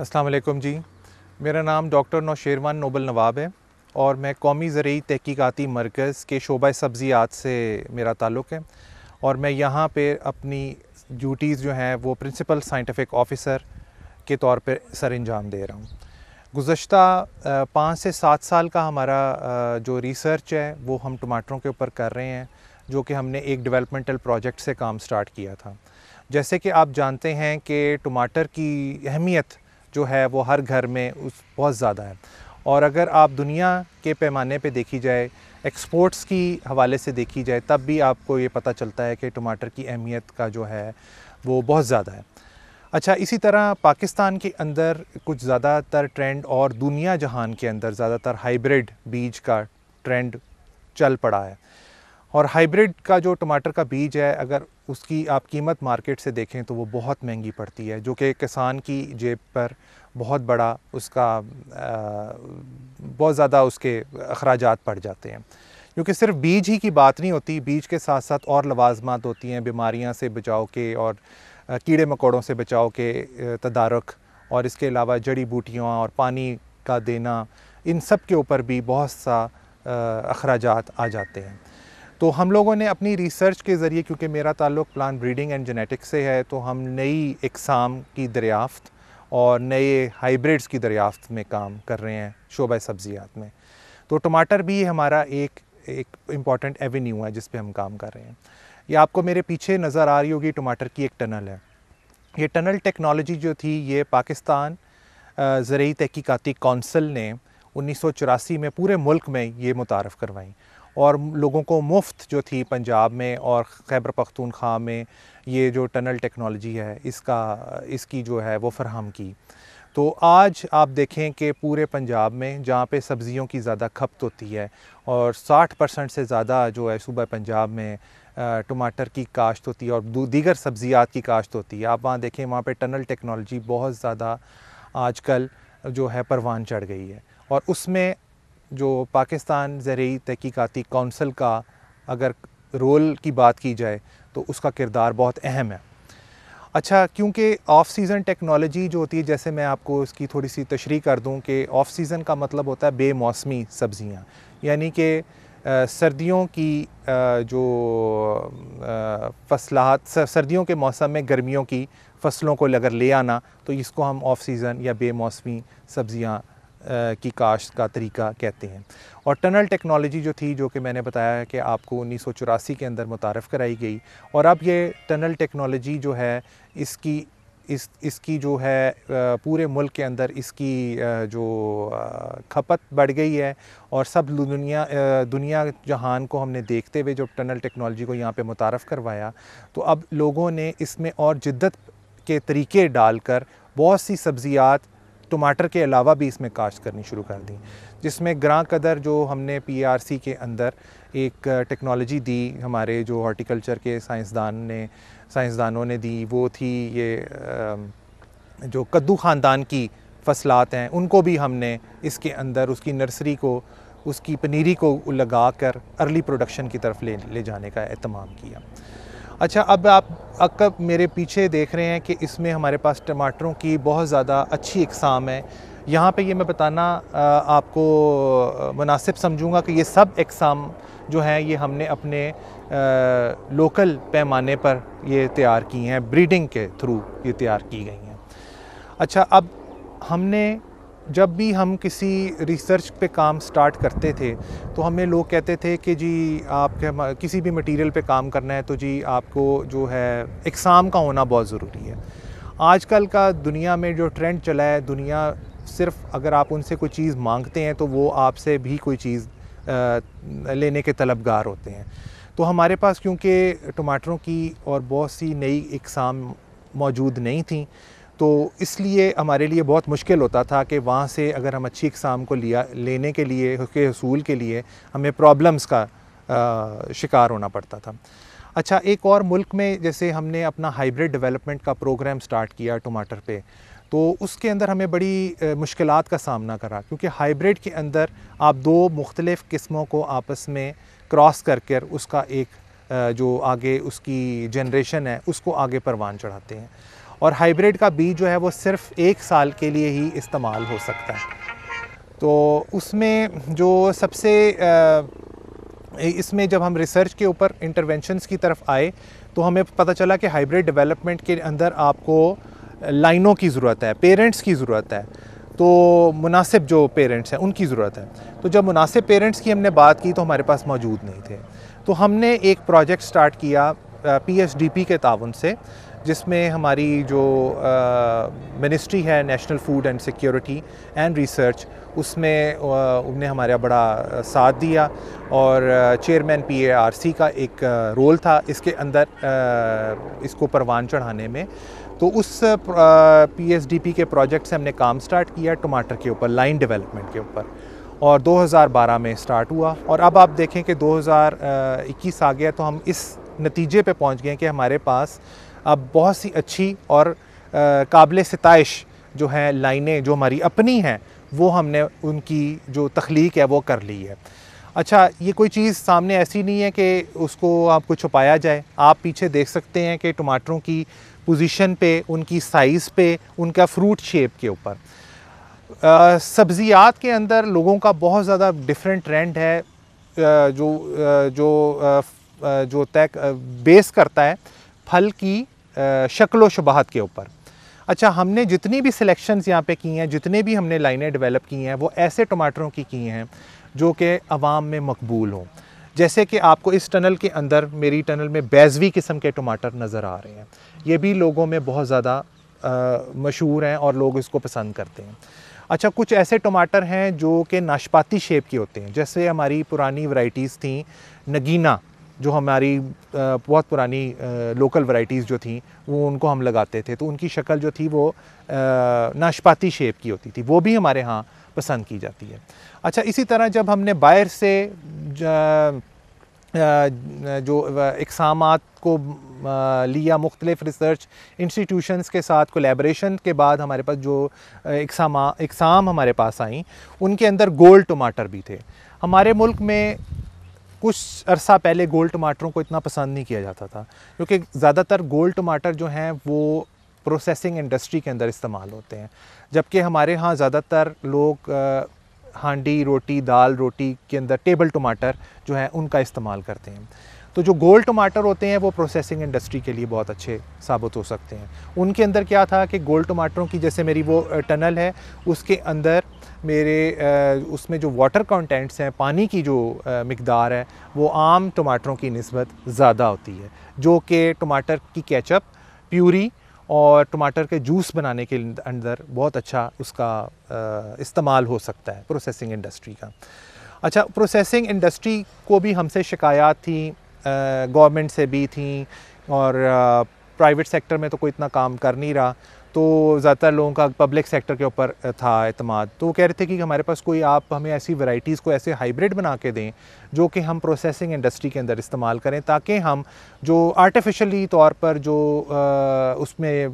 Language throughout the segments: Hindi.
असलकम जी मेरा नाम डॉक्टर नौशेरवान नोबल नवाब है और मैं कौमी ज़रूरी तहकीक़ती मरकज़ के शोबा सब्ज़ियात से मेरा ताल्लुक़ है और मैं यहाँ पर अपनी ड्यूटीज़ जो हैं वो प्रिंसिपल साइंटिफिक ऑफिसर के तौर पर सर अंजाम दे रहा हूँ गुज्त पाँच से सात साल का हमारा जो रिसर्च है वो हम टमाटरों के ऊपर कर रहे हैं जो कि हमने एक डेवलपमेंटल प्रोजेक्ट से काम स्टार्ट किया था जैसे कि आप जानते हैं कि टमाटर की अहमियत जो है वो हर घर में उस बहुत ज़्यादा है और अगर आप दुनिया के पैमाने पे देखी जाए एक्सपोर्ट्स की हवाले से देखी जाए तब भी आपको ये पता चलता है कि टमाटर की अहमियत का जो है वो बहुत ज़्यादा है अच्छा इसी तरह पाकिस्तान के अंदर कुछ ज़्यादातर ट्रेंड और दुनिया जहान के अंदर ज़्यादातर हाइब्रिड बीज का ट्रेंड चल पड़ा है और हाइब्रिड का जो टमाटर का बीज है अगर उसकी आप कीमत मार्केट से देखें तो वो बहुत महंगी पड़ती है जो कि किसान की जेब पर बहुत बड़ा उसका आ, बहुत ज़्यादा उसके अखराज पड़ जाते हैं क्योंकि सिर्फ बीज ही की बात नहीं होती बीज के साथ साथ और लवाजमात होती हैं बीमारियां से बचाव के और कीड़े मकोड़ों से बचाव के तदारक और इसके अलावा जड़ी बूटियों और पानी का देना इन सब के ऊपर भी बहुत सा अखराज आ जाते हैं तो हम लोगों ने अपनी रिसर्च के ज़रिए क्योंकि मेरा ताल्लुक प्लान ब्रीडिंग एंड जेनेटिक्स से है तो हम नई इकसाम की दरियाफ्त और नए हाइब्रिड्स की दरियाफ्त में काम कर रहे हैं शोबा सब्ज़ियात में तो टमाटर भी हमारा एक एक इम्पॉर्टेंट एवेन्यू है जिस हम काम कर रहे हैं ये आपको मेरे पीछे नज़र आ रही होगी टमाटर की एक टनल है ये टनल टेक्नोलॉजी जो थी ये पाकिस्तान जरिए तहकीकती कौंसल ने उन्नीस में पूरे मुल्क में ये मुतारफ़ करवाई और लोगों को मुफ्त जो थी पंजाब में और खैबर पख्तूनख्वा में ये जो टनल टेक्नोलॉजी है इसका इसकी जो है वो फरहम की तो आज आप देखें कि पूरे पंजाब में जहाँ पे सब्ज़ियों की ज़्यादा खपत होती है और 60 परसेंट से ज़्यादा जो है सूबा पंजाब में टमाटर की काश्त होती है और दीगर सब्ज़ियात की काश्त होती है आप वहाँ देखें वहाँ पे टनल टेक्नोलॉजी बहुत ज़्यादा आजकल जो है परवान चढ़ गई है और उसमें जो पाकिस्तान जरिए तहकीकती कौंसल का अगर रोल की बात की जाए तो उसका किरदार बहुत अहम है अच्छा क्योंकि ऑफ़ सीज़न टेक्नोलॉजी जो होती है जैसे मैं आपको इसकी थोड़ी सी तशरी कर दूं कि ऑफ़ सीज़न का मतलब होता है बेमौसमी सब्ज़ियाँ यानी कि सर्दियों की जो फसलात सर्दियों के मौसम में गर्मियों की फसलों को अगर ले आना तो इसको हम ऑफ़ सीज़न या बेमौसमी सब्ज़ियाँ की काश्त का तरीका कहते हैं और टनल टेक्नोलॉजी जो थी जो कि मैंने बताया कि आपको उन्नीस के अंदर मुतारफ़ कराई गई और अब ये टनल टेक्नोलॉजी जो है इसकी इस इसकी जो है पूरे मुल्क के अंदर इसकी जो खपत बढ़ गई है और सब दुनिया दुनिया जहान को हमने देखते हुए जो टनल टेक्नोलॉजी को यहाँ पे मुतारफ़ करवाया तो अब लोगों ने इसमें और जिद्दत के तरीके डालकर बहुत सी सब्ज़ियात टमाटर के अलावा भी इसमें काश्त करनी शुरू कर दी जिसमें ग्रां कदर जो हमने पीआरसी के अंदर एक टेक्नोलॉजी दी हमारे जो हॉर्टिकल्चर के साइंसदान ने साइंसदानों ने दी वो थी ये जो कद्दू ख़ानदान की फसलात हैं उनको भी हमने इसके अंदर उसकी नर्सरी को उसकी पनीरी को लगा कर अर्ली प्रोडक्शन की तरफ ले ले जाने का अहतमाम किया अच्छा अब आप अकब मेरे पीछे देख रहे हैं कि इसमें हमारे पास टमाटरों की बहुत ज़्यादा अच्छी इकसाम है यहाँ पे ये मैं बताना आपको मुनासिब समझूंगा कि ये सब इकसाम जो हैं ये हमने अपने आ, लोकल पैमाने पर ये तैयार की हैं ब्रीडिंग के थ्रू ये तैयार की गई हैं अच्छा अब हमने जब भी हम किसी रिसर्च पे काम स्टार्ट करते थे तो हमें लोग कहते थे कि जी आप किसी भी मटेरियल पे काम करना है तो जी आपको जो है इकसाम का होना बहुत ज़रूरी है आजकल का दुनिया में जो ट्रेंड चला है दुनिया सिर्फ अगर आप उनसे कोई चीज़ मांगते हैं तो वो आपसे भी कोई चीज़ लेने के तलबगार होते हैं तो हमारे पास क्योंकि टमाटरों की और बहुत सी नई इकसाम मौजूद नहीं थी तो इसलिए हमारे लिए बहुत मुश्किल होता था कि वहाँ से अगर हम अच्छी इकसाम को लिया लेने के लिए उसके असूल के लिए हमें प्रॉब्लम्स का आ, शिकार होना पड़ता था अच्छा एक और मुल्क में जैसे हमने अपना हाइब्रिड डेवलपमेंट का प्रोग्राम स्टार्ट किया टमाटर पे तो उसके अंदर हमें बड़ी मुश्किल का सामना करा क्योंकि हाइब्रिड के अंदर आप दो मुख्तलिफ़ किस्मों को आपस में क्रॉस कर कर उसका एक जो आगे उसकी जनरेशन है उसको आगे परवान चढ़ाते हैं और हाइब्रिड का बीज जो है वो सिर्फ एक साल के लिए ही इस्तेमाल हो सकता है तो उसमें जो सबसे इसमें जब हम रिसर्च के ऊपर इंटरवेंशंस की तरफ आए तो हमें पता चला कि हाइब्रिड डेवलपमेंट के अंदर आपको लाइनों की ज़रूरत है पेरेंट्स की ज़रूरत है तो मुनासिब जो पेरेंट्स हैं उनकी ज़रूरत है तो जब मुनासिब पेरेंट्स की हमने बात की तो हमारे पास मौजूद नहीं थे तो हमने एक प्रोजेक्ट स्टार्ट किया पीएसडीपी के ताउन से जिसमें हमारी जो मिनिस्ट्री है national food and security and research उसमें उन्हें हमारा बड़ा साथ दिया और चेयरमैन पीएआरसी का एक रोल था इसके अंदर इसको परवान चढ़ाने में तो उस पीएसडीपी के प्रोजेक्ट से हमने काम स्टार्ट किया टमाटर के ऊपर लाइन डेवलपमेंट के ऊपर और 2012 में स्टार्ट हुआ और अब आप देखें कि 2021 आ गया तो हम इस नतीजे पे पहुंच गए कि हमारे पास अब बहुत सी अच्छी और काबिल सतश जो हैं लाइनें जो हमारी अपनी हैं वो हमने उनकी जो तख्लीक है वो कर ली है अच्छा ये कोई चीज़ सामने ऐसी नहीं है कि उसको आपको छुपाया जाए आप पीछे देख सकते हैं कि टमाटरों की पोजीशन पे उनकी साइज़ पे उनका फ्रूट शेप के ऊपर सब्ज़ियात के अंदर लोगों का बहुत ज़्यादा डिफरेंट ट्रेंड है आ, जो आ, जो आ, जो तय बेस करता है फल की शक्ल शुबाहत के ऊपर अच्छा हमने जितनी भी सिलेक्शंस यहाँ पे की हैं जितने भी हमने लाइनें डेवलप की हैं वो ऐसे टमाटरों की की हैं जो कि आवाम में मकबूल हों जैसे कि आपको इस टनल के अंदर मेरी टनल में बैजवी किस्म के टमाटर नज़र आ रहे हैं ये भी लोगों में बहुत ज़्यादा मशहूर हैं और लोग इसको पसंद करते हैं अच्छा कुछ ऐसे टमाटर हैं जो कि नाशपाती शेप के होते हैं जैसे हमारी पुरानी वराइटीज़ थी नगीना जो हमारी बहुत पुरानी लोकल वैरायटीज़ जो थी वो उनको हम लगाते थे तो उनकी शक्ल जो थी वो नाशपाती शेप की होती थी वो भी हमारे यहाँ पसंद की जाती है अच्छा इसी तरह जब हमने बाहर से जो इकसाम को लिया मुख्तलिफ रिसर्च इंस्टीट्यूशंस के साथ कोलेब्रेशन के बाद हमारे पास जो इकसाम इकसाम हमारे पास आई उनके अंदर गोल्ड टमाटर भी थे हमारे मुल्क में कुछ अरसा पहले गोल टमाटरों को इतना पसंद नहीं किया जाता था क्योंकि ज़्यादातर गोल टमाटर जो हैं वो प्रोसेसिंग इंडस्ट्री के अंदर इस्तेमाल होते हैं जबकि हमारे यहाँ ज़्यादातर लोग हांडी रोटी दाल रोटी के अंदर टेबल टमाटर जो हैं उनका इस्तेमाल करते हैं तो जो गोल टमाटर होते हैं वो प्रोसेसिंग इंडस्ट्री के लिए बहुत अच्छे साबित हो सकते हैं उनके अंदर क्या था कि गोल टमाटरों की जैसे मेरी वो टनल है उसके अंदर मेरे उसमें जो वाटर कंटेंट्स हैं पानी की जो मकदार है वो आम टमाटरों की नस्बत ज़्यादा होती है जो कि टमाटर की कैचअप प्यूरी और टमाटर के जूस बनाने के अंदर बहुत अच्छा उसका इस्तेमाल हो सकता है प्रोसेसिंग इंडस्ट्री का अच्छा प्रोसेसिंग इंडस्ट्री को भी हमसे शिकायत थी गवर्नमेंट से भी थी और प्राइवेट सेक्टर में तो कोई इतना काम कर नहीं रहा तो ज़्यादातर लोगों का पब्लिक सेक्टर के ऊपर था अतमाद तो वो कह रहे थे कि हमारे पास कोई आप हमें ऐसी वैरायटीज़ को ऐसे हाइब्रिड बना के दें जो कि हम प्रोसेसिंग इंडस्ट्री के अंदर इस्तेमाल करें ताकि हम जो आर्टिफिशली तौर पर जो आ, उसमें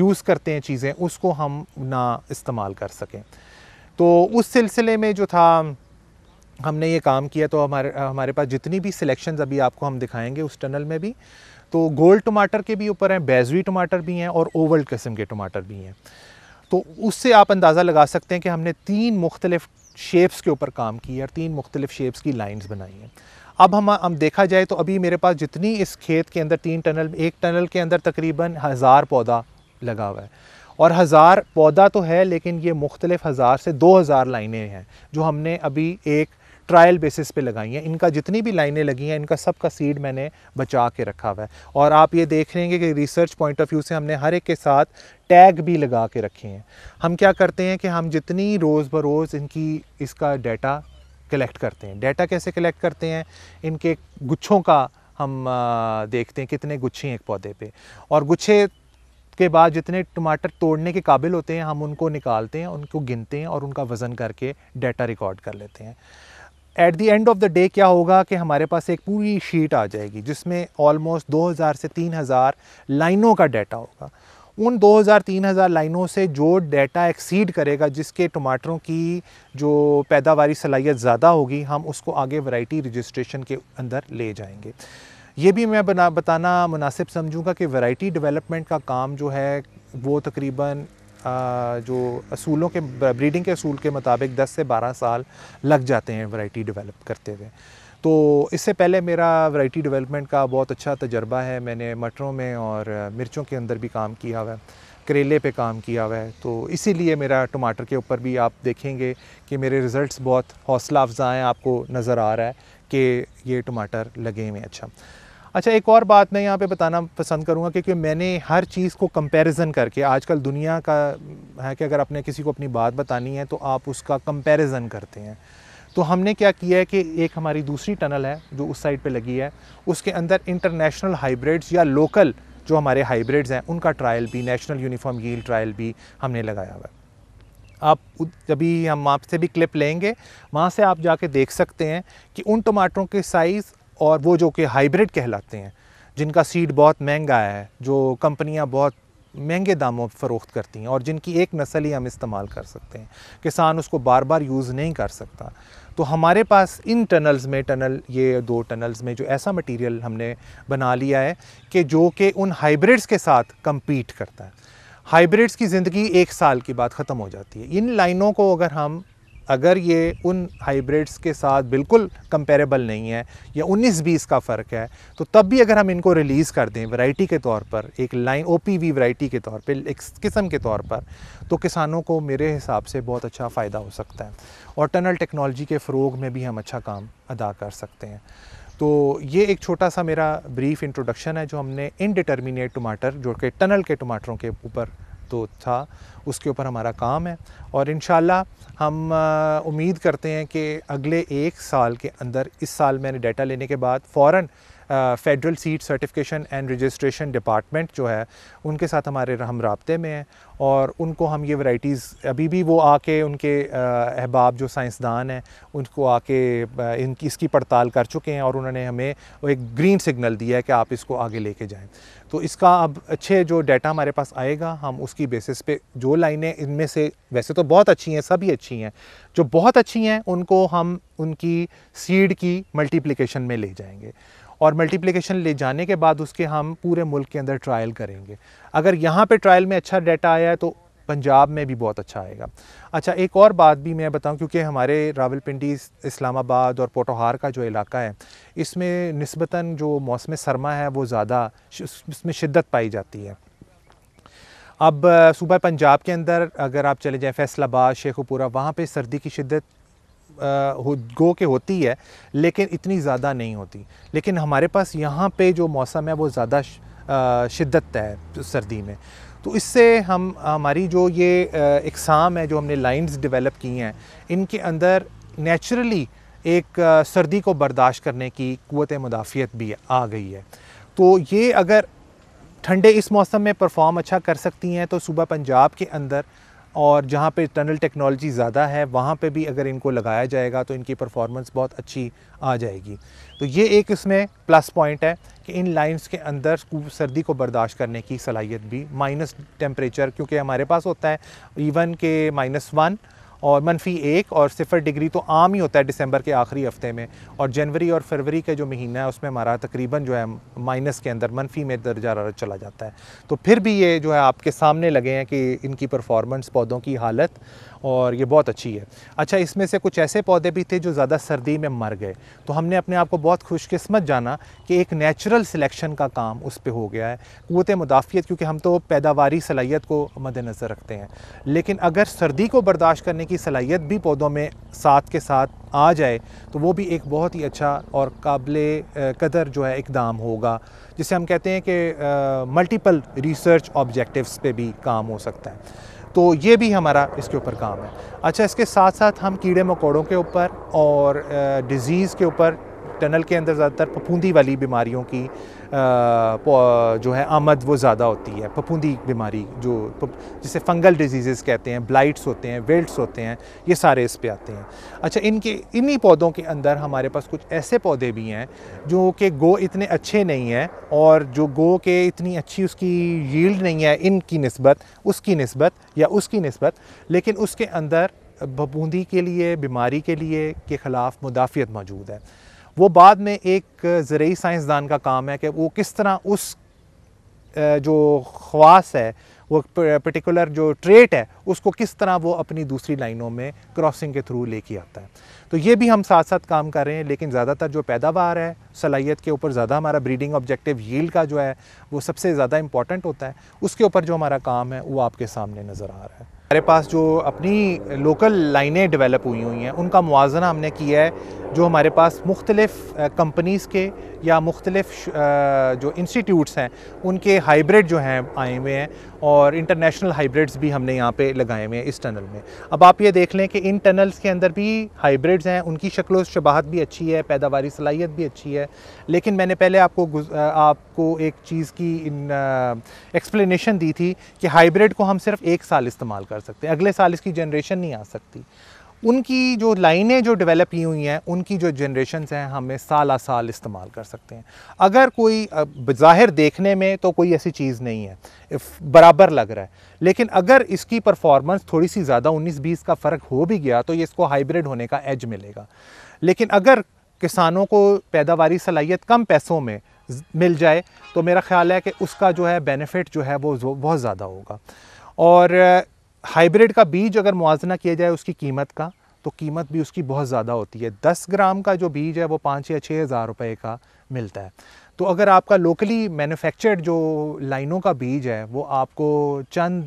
यूज़ करते हैं चीज़ें उसको हम ना इस्तेमाल कर सकें तो उस सिलसिले में जो था हमने ये काम किया तो हमारे हमारे पास जितनी भी सिलेक्शंस अभी आपको हम दिखाएंगे उस टनल में भी तो गोल्ड टमाटर के भी ऊपर हैं बैजवी टमाटर भी हैं और ओवल किस्म के टमाटर भी हैं तो उससे आप अंदाज़ा लगा सकते हैं कि हमने तीन मुख्तलिफ शेप्स के ऊपर काम की है और तीन मुख्तलिफ शेप्स की लाइंस बनाई हैं अब हम हम देखा जाए तो अभी मेरे पास जितनी इस खेत के अंदर तीन टनल एक टनल के अंदर तकरीबन हज़ार पौधा लगा हुआ है और हज़ार पौधा तो है लेकिन ये मुख्तलिफ हज़ार से दो हज़ार लाइनें हैं जो हमने अभी एक ट्रायल बेसिस पे लगाई हैं इनका जितनी भी लाइनें लगी हैं इनका सबका सीड मैंने बचा के रखा हुआ है और आप ये देख रहे हैं कि रिसर्च पॉइंट ऑफ व्यू से हमने हर एक के साथ टैग भी लगा के रखे हैं हम क्या करते हैं कि हम जितनी रोज़ बरोज़ इनकी इसका डाटा कलेक्ट करते हैं डाटा कैसे कलेक्ट करते हैं इनके गुच्छों का हम देखते हैं कितने गुच्छे हैं एक पौधे पे और गुच्छे के बाद जितने टमाटर तोड़ने के काबिल होते हैं हम उनको निकालते हैं उनको गिनते हैं और उनका वज़न करके डाटा रिकॉर्ड कर लेते हैं at the end of the day क्या होगा कि हमारे पास एक पूरी शीट आ जाएगी जिसमें ऑलमोस्ट 2000 से 3000 लाइनों का डाटा होगा उन 2000-3000 लाइनों से जो डाटा एक्सीड करेगा जिसके टमाटरों की जो पैदावारी सलाहियत ज़्यादा होगी हम उसको आगे वैरायटी रजिस्ट्रेशन के अंदर ले जाएंगे ये भी मैं बना बताना मुनासिब समझूंगा कि वैरायटी डेवलपमेंट का काम जो है वो तकरीबन जो असूलों के ब्रीडिंग के असूल के मुताबिक 10 से 12 साल लग जाते हैं वैरायटी डेवलप करते हुए तो इससे पहले मेरा वैरायटी डेवलपमेंट का बहुत अच्छा तजर्बा है मैंने मटरों में और मिर्चों के अंदर भी काम किया हुआ है करेले पे काम किया हुआ है तो इसीलिए मेरा टमाटर के ऊपर भी आप देखेंगे कि मेरे रिज़ल्ट्स बहुत हौसला अफजा हैं आपको नज़र आ रहा है कि ये टमाटर लगे हुए अच्छा अच्छा एक और बात मैं यहाँ पे बताना पसंद करूँगा क्योंकि मैंने हर चीज़ को कंपैरिजन करके आजकल दुनिया का है कि अगर अपने किसी को अपनी बात बतानी है तो आप उसका कंपैरिजन करते हैं तो हमने क्या किया है कि एक हमारी दूसरी टनल है जो उस साइड पे लगी है उसके अंदर इंटरनेशनल हाइब्रिड्स या लोकल जो हमारे हाइब्रिड्स हैं उनका ट्रायल भी नेशनल यूनिफॉर्म हील ट्रायल भी हमने लगाया हुआ है आप जब हम आपसे भी क्लिप लेंगे वहाँ से आप जाके देख सकते हैं कि उन टमाटरों के साइज़ और वो जो कि हाइब्रिड कहलाते हैं जिनका सीड बहुत महंगा है जो कंपनियां बहुत महंगे दामों पर फ़रोख्त करती हैं और जिनकी एक नस्ल ही हम इस्तेमाल कर सकते हैं किसान उसको बार बार यूज़ नहीं कर सकता तो हमारे पास इन टनल्स में टनल ये दो टनल्स में जो ऐसा मटेरियल हमने बना लिया है कि जो कि उन हाइब्रिड्स के साथ कम्पीट करता है हाइब्रिड्स की ज़िंदगी एक साल के बाद ख़त्म हो जाती है इन लाइनों को अगर हम अगर ये उन हाइब्रिड्स के साथ बिल्कुल कंपेरेबल नहीं है या 19 बीस का फ़र्क है तो तब भी अगर हम इनको रिलीज़ कर दें वैरायटी के तौर पर एक line O P V variety के तौर पर एक किस्म के तौर पर तो किसानों को मेरे हिसाब से बहुत अच्छा फ़ायदा हो सकता है और टनल टेक्नोलॉजी के फ़रोग में भी हम अच्छा काम अदा कर सकते हैं तो ये एक छोटा सा मेरा ब्रीफ इंट्रोडक्शन है जो हमने इनडिटर्मिनेट टमाटर जो कि टनल के टमाटरों के ऊपर तो था उसके ऊपर हमारा काम है और इन हम उम्मीद करते हैं कि अगले एक साल के अंदर इस साल मैंने डाटा लेने के बाद for federal seed certification and registration department जो है उनके साथ हमारे हम रबते में हैं और उनको हम ये वैरायटीज़ अभी भी वो आके उनके अहबाब जो साइंसदान हैं उनको आके इनकी इसकी पड़ताल कर चुके हैं और उन्होंने हमें एक ग्रीन सिग्नल दिया है कि आप इसको आगे लेके जाएं तो इसका अब अच्छे जो डाटा हमारे पास आएगा हम उसकी बेसिस पे जो लाइनें इनमें से वैसे तो बहुत अच्छी हैं सभी अच्छी हैं जो बहुत अच्छी हैं उनको हम उनकी सीड की मल्टीप्लिकेशन में ले जाएंगे और मल्टीप्लिकेशन ले जाने के बाद उसके हम पूरे मुल्क के अंदर ट्रायल करेंगे अगर यहाँ पे ट्रायल में अच्छा डाटा आया है तो पंजाब में भी बहुत अच्छा आएगा अच्छा एक और बात भी मैं बताऊं क्योंकि हमारे रावलपिंडी इस्लामाबाद और पोटोहार का जो इलाका है इसमें नस्बता जो मौसम सरमा है वो ज़्यादा इसमें शिद्दत पाई जाती है अब सुबह पंजाब के अंदर अगर आप चले जाएँ फैसलाबाद शेखुपुरा वहाँ पे सर्दी की शिद्दत हो गो के होती है लेकिन इतनी ज़्यादा नहीं होती लेकिन हमारे पास यहाँ पे जो मौसम है वो ज़्यादा शिद्दत है सर्दी में तो इससे हम हमारी जो ये इकसाम है जो हमने लाइंस डेवलप की हैं इनके अंदर नेचुरली एक सर्दी को बर्दाश्त करने की क़वत मुदाफ़ियत भी आ गई है तो ये अगर ठंडे इस मौसम में परफॉर्म अच्छा कर सकती हैं तो सुबह पंजाब के अंदर और जहाँ पे टनल टेक्नोलॉजी ज़्यादा है वहाँ पे भी अगर इनको लगाया जाएगा तो इनकी परफॉर्मेंस बहुत अच्छी आ जाएगी तो ये एक इसमें प्लस पॉइंट है कि इन लाइंस के अंदर सर्दी को बर्दाश्त करने की सलाहियत भी माइनस टेम्परेचर क्योंकि हमारे पास होता है इवन के माइनस वन और मनफी एक और सिफर डिग्री तो आम ही होता है दिसंबर के आखिरी हफ्ते में और जनवरी और फरवरी का जो महीना है उसमें हमारा तकरीबन जो है माइनस के अंदर मनफी में दर्जा हरारत चला जाता है तो फिर भी ये जो है आपके सामने लगे हैं कि इनकी परफॉर्मेंस पौधों की हालत और ये बहुत अच्छी है अच्छा इसमें से कुछ ऐसे पौधे भी थे जो ज़्यादा सर्दी में मर गए तो हमने अपने आप को बहुत खुशकस्मत जाना कि एक नेचुरल सिलेक्शन का काम उस पर हो गया है कुत मुदाफ़ियत क्योंकि हम तो पैदावारी सलाहियत को मद्दनज़र रखते हैं लेकिन अगर सर्दी को बर्दाश्त करने की सलाहियत भी पौधों में साथ के साथ आ जाए तो वो भी एक बहुत ही अच्छा और काबिल कदर जो है इकदाम होगा जिसे हम कहते हैं कि मल्टीपल रिसर्च ऑब्जेक्टिव्स पे भी काम हो सकता है तो ये भी हमारा इसके ऊपर काम है अच्छा इसके साथ साथ हम कीड़े मकोड़ों के ऊपर और डिज़ीज़ के ऊपर टनल के अंदर ज़्यादातर पपूंदी वाली बीमारियों की जो है आमद वो ज़्यादा होती है पपूंदी बीमारी जो जिसे फंगल डिजीज़ कहते हैं ब्लाइट्स होते हैं वेल्ट्स होते हैं ये सारे इस पर आते हैं अच्छा इनके इन्हीं पौधों के अंदर हमारे पास कुछ ऐसे पौधे भी हैं जो कि गो इतने अच्छे नहीं हैं और जो गो के इतनी अच्छी उसकी यील्ड नहीं है इनकी नस्बत उसकी नस्बत या उसकी नस्बत लेकिन उसके अंदर बबूंदी के लिए बीमारी के लिए के ख़िलाफ़ मुदाफ़ियत मौजूद है वो बाद में एक ज़रूरी साइंसदान का काम है कि वो किस तरह उस जो ख्वास है वो पर्टिकुलर जो ट्रेट है उसको किस तरह वो अपनी दूसरी लाइनों में क्रॉसिंग के थ्रू लेके आता है तो ये भी हम साथ साथ काम कर रहे हैं लेकिन ज़्यादातर जो पैदावार है सलाहियत के ऊपर ज़्यादा हमारा ब्रीडिंग ऑब्जेक्टिव यील्ड का जो है वो सबसे ज़्यादा इंपॉर्टेंट होता है उसके ऊपर जो हमारा काम है वो आपके सामने नज़र आ रहा है हमारे पास जो अपनी लोकल लाइनें डेवलप हुई हुई हैं उनका मुआजना हमने किया है जो हमारे पास मुख्तलिफ कंपनीज़ के या मुख्तलिफ जो इंस्टीट्यूट्स हैं उनके हाइब्रिड जो हैं आए हुए हैं और इंटरनेशनल हाइब्रिड्स भी हमने यहाँ पे लगाए हुए हैं इस टनल में अब आप ये देख लें कि इन टनल्स के अंदर भी हाइब्रिड्स हैं उनकी शक्ल शबाहत भी अच्छी है पैदावारी सलाहियत भी अच्छी है लेकिन मैंने पहले आपको आपको एक चीज़ की एक्सप्लेनेशन दी थी कि हाइब्रिड को हम सिर्फ एक साल इस्तेमाल कर सकते हैं अगले साल इसकी जनरेशन नहीं आ सकती उनकी जो लाइनें जो डेवलप की हुई हैं उनकी जो जनरेशन हैं हमें साल साल इस्तेमाल कर सकते हैं अगर कोई ज़ाहिर देखने में तो कोई ऐसी चीज़ नहीं है बराबर लग रहा है लेकिन अगर इसकी परफॉर्मेंस थोड़ी सी ज़्यादा 19-20 का फ़र्क हो भी गया तो ये इसको हाइब्रिड होने का एज मिलेगा लेकिन अगर किसानों को पैदावारी सलाहियत कम पैसों में मिल जाए तो मेरा ख्याल है कि उसका जो है बेनिफिट जो है वो बहुत ज़्यादा होगा और हाइब्रिड का बीज अगर मुआजना किया जाए उसकी कीमत का तो कीमत भी उसकी बहुत ज़्यादा होती है दस ग्राम का जो बीज है वो पाँच या छः हज़ार रुपये का मिलता है तो अगर आपका लोकली मैन्युफैक्चर्ड जो लाइनों का बीज है वो आपको चंद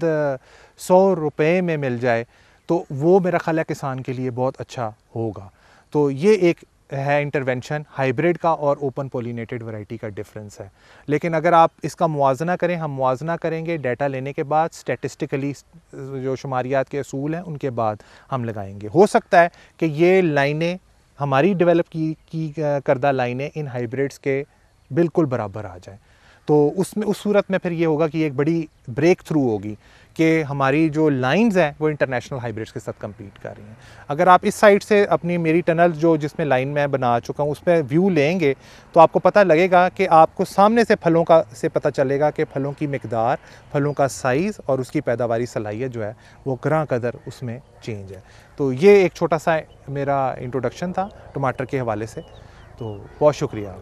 सौ रुपये में मिल जाए तो वो मेरा ख्याल है किसान के लिए बहुत अच्छा होगा तो ये एक है इंटरवेंशन हाइब्रिड का और ओपन पोलिनेटेड वैरायटी का डिफरेंस है लेकिन अगर आप इसका मुवजना करें हम मुवजना करेंगे डेटा लेने के बाद स्टेटिस्टिकली जो शुमारियात के असूल हैं उनके बाद हम लगाएंगे हो सकता है कि ये लाइनें हमारी डेवलप की, की करदा लाइनें इन हाइब्रिड्स के बिल्कुल बराबर आ जाएँ तो उसमें उस सूरत में फिर ये होगा कि एक बड़ी ब्रेक थ्रू होगी कि हमारी जो लाइंस हैं वो इंटरनेशनल हाइब्रिड्स के साथ कम्पीट कर रही हैं अगर आप इस साइड से अपनी मेरी टनल जो जिसमें लाइन मैं बना चुका हूँ उसमें व्यू लेंगे तो आपको पता लगेगा कि आपको सामने से फलों का से पता चलेगा कि फलों की मकदार फलों का साइज़ और उसकी पैदावार सलाहियत जो है वो ग्रह कदर उसमें चेंज है तो ये एक छोटा सा मेरा इंट्रोडक्शन था टमाटर के हवाले से तो बहुत शुक्रिया